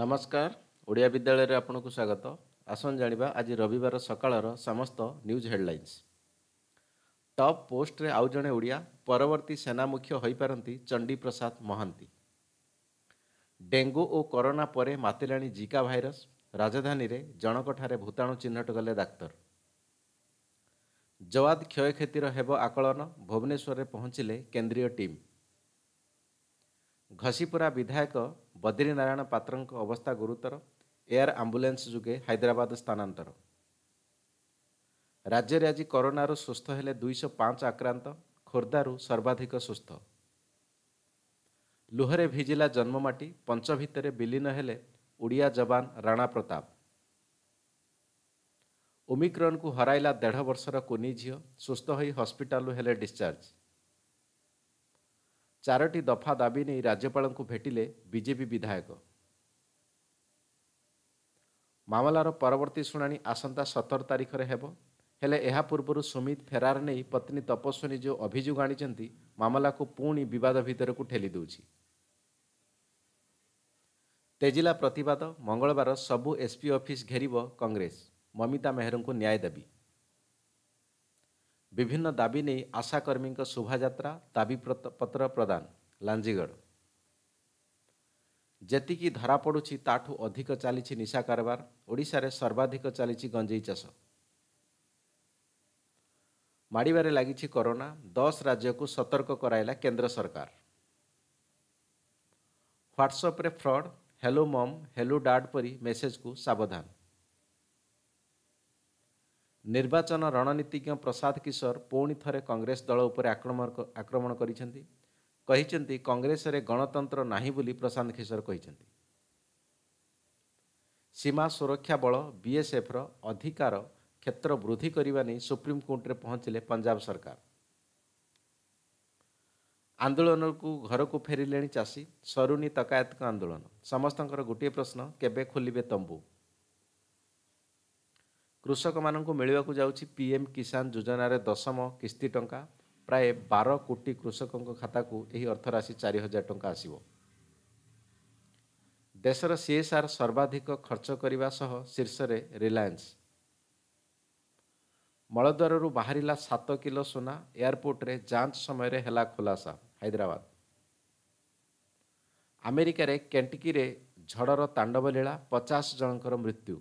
ନମସ୍କାର ଓଡ଼ିଆ ବିଦ୍ୟାଳୟରେ ଆପଣଙ୍କୁ ସ୍ୱାଗତ ଆସନ୍ତୁ ଜାଣିବା ଆଜି ରବିବାର ସକାଳର ସମସ୍ତ ନ୍ୟୁଜ୍ ହେଡ଼ଲାଇନ୍ସ ଟପ୍ ପୋଷ୍ଟରେ ଆଉ ଜଣେ ଓଡ଼ିଆ ପରବର୍ତ୍ତୀ ସେନା ମୁଖ୍ୟ ହୋଇପାରନ୍ତି ଚଣ୍ଡୀ ପ୍ରସାଦ ମହାନ୍ତି ଡେଙ୍ଗୁ ଓ କରୋନା ପରେ ମାତିଲାଣି ଜିକା ଭାଇରସ୍ ରାଜଧାନୀରେ ଜଣଙ୍କଠାରେ ଭୂତାଣୁ ଚିହ୍ନଟ କଲେ ଡାକ୍ତର ଜବାଦ କ୍ଷୟକ୍ଷତିର ହେବ ଆକଳନ ଭୁବନେଶ୍ୱରରେ ପହଞ୍ଚିଲେ କେନ୍ଦ୍ରୀୟ ଟିମ୍ ଘସିପୁରା ବିଧାୟକ ବଦ୍ରିନାରାୟଣ ପାତ୍ରଙ୍କ ଅବସ୍ଥା ଗୁରୁତର ଏୟାର ଆମ୍ବୁଲାନ୍ସ ଯୋଗେ ହାଇଦ୍ରାବାଦ ସ୍ଥାନାନ୍ତର ରାଜ୍ୟରେ ଆଜି କରୋନାରୁ ସୁସ୍ଥ ହେଲେ ଦୁଇଶହ ପାଞ୍ଚ ଆକ୍ରାନ୍ତ ଖୋର୍ଦ୍ଧାରୁ ସର୍ବାଧିକ ସୁସ୍ଥ ଲୁହରେ ଭିଜିଲା ଜନ୍ମମାଟି ପଞ୍ଚ ଭିତରେ ବିଲୀନ ହେଲେ ଓଡ଼ିଆ ଯବାନ ରାଣା ପ୍ରତାପ ଓମିକ୍ରନ୍କୁ ହରାଇଲା ଦେଢ଼ ବର୍ଷର କୁନି ଝିଅ ସୁସ୍ଥ ହୋଇ ହସ୍ପିଟାଲରୁ ହେଲେ ଡିସ୍ଚାର୍ଜ ଚାରୋଟି ଦଫା ଦାବି ନେଇ ରାଜ୍ୟପାଳଙ୍କୁ ଭେଟିଲେ ବିଜେପି ବିଧାୟକ ମାମଲାର ପରବର୍ତ୍ତୀ ଶୁଣାଣି ଆସନ୍ତା ସତର ତାରିଖରେ ହେବ ହେଲେ ଏହା ପୂର୍ବରୁ ସୁମିତ ଫେରାର ନେଇ ପତ୍ନୀ ତପସ୍ୱିନୀ ଯେଉଁ ଅଭିଯୋଗ ଆଣିଛନ୍ତି ମାମଲାକୁ ପୁଣି ବିବାଦ ଭିତରକୁ ଠେଲି ଦେଉଛି ତେଜିଲା ପ୍ରତିବାଦ ମଙ୍ଗଳବାର ସବୁ ଏସ୍ପି ଅଫିସ୍ ଘେରିବ କଂଗ୍ରେସ ମମିତା ମେହେରଙ୍କୁ ନ୍ୟାୟ ଦାବି ବିଭିନ୍ନ ଦାବି ନେଇ ଆଶାକର୍ମୀଙ୍କ ଶୋଭାଯାତ୍ରା ଦାବି ପତ୍ର ପ୍ରଦାନ ଲାଞ୍ଜିଗଡ଼ ଯେତିକି ଧରାପଡ଼ୁଛି ତାଠୁ ଅଧିକ ଚାଲିଛି ନିଶା କାରବାର ଓଡ଼ିଶାରେ ସର୍ବାଧିକ ଚାଲିଛି ଗଞ୍ଜେଇ ଚାଷ ମାଡ଼ିବାରେ ଲାଗିଛି କରୋନା ଦଶ ରାଜ୍ୟକୁ ସତର୍କ କରାଇଲା କେନ୍ଦ୍ର ସରକାର ହ୍ୱାଟ୍ସଅପ୍ରେ fraud hello mom hello dad ପରି ମେସେଜକୁ ସାବଧାନ ନିର୍ବାଚନ ରଣନୀତିଜ୍ଞ ପ୍ରସାଦ କିଶୋର ପୁଣି ଥରେ କଂଗ୍ରେସ ଦଳ ଉପରେ ଆକ୍ରମଣ ଆକ୍ରମଣ କରିଛନ୍ତି କହିଛନ୍ତି କଂଗ୍ରେସରେ ଗଣତନ୍ତ୍ର ନାହିଁ ବୋଲି ପ୍ରଶାନ୍ତ କିଶୋର କହିଛନ୍ତି ସୀମା ସୁରକ୍ଷା ବଳ ବିଏସ୍ଏଫ୍ର ଅଧିକାର କ୍ଷେତ୍ର ବୃଦ୍ଧି କରିବା ନେଇ ସୁପ୍ରିମକୋର୍ଟରେ ପହଞ୍ଚିଲେ ପଞ୍ଜାବ ସରକାର ଆନ୍ଦୋଳନକୁ ଘରକୁ ଫେରିଲେଣି ଚାଷୀ ସରୁନି ତକାୟତଙ୍କ ଆନ୍ଦୋଳନ ସମସ୍ତଙ୍କର ଗୋଟିଏ ପ୍ରଶ୍ନ କେବେ ଖୋଲିବେ ତମ୍ବୁ କୃଷକମାନଙ୍କୁ ମିଳିବାକୁ ଯାଉଛି ପିଏମ୍ କିଷାନ ଯୋଜନାରେ ଦଶମ କିସ୍ତି ଟଙ୍କା ପ୍ରାୟ ବାର କୋଟି କୃଷକଙ୍କ ଖାତାକୁ ଏହି ଅର୍ଥରାଶି ଚାରି ହଜାର ଟଙ୍କା ଆସିବ ଦେଶର ସିଏସ୍ଆର୍ ସର୍ବାଧିକ ଖର୍ଚ୍ଚ କରିବା ସହ ଶୀର୍ଷରେ ରିଲାଏନ୍ସ ମଳଦ୍ୱାରରୁ ବାହାରିଲା ସାତ କିଲୋ ସୁନା ଏୟାରପୋର୍ଟରେ ଯାଞ୍ଚ ସମୟରେ ହେଲା ଖୁଲାସା ହାଇଦ୍ରାବାଦ ଆମେରିକାରେ କେଣ୍ଟିକିରେ ଝଡ଼ର ତାଣ୍ଡବ ଲୀଳା ପଚାଶ ଜଣଙ୍କର ମୃତ୍ୟୁ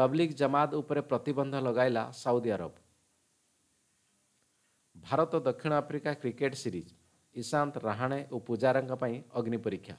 તબલીગ જમાત ઉપર પ્રતિબંધ લગાયેલા સાઉદી અરબ ଭାରତ ଦକ୍ଷିଣ Africa cricket series Ishant Rahane ଓ ପୂଜାରାଙ୍କ ପାଇଁ ଅଗ୍ନି ପରୀକ୍ଷା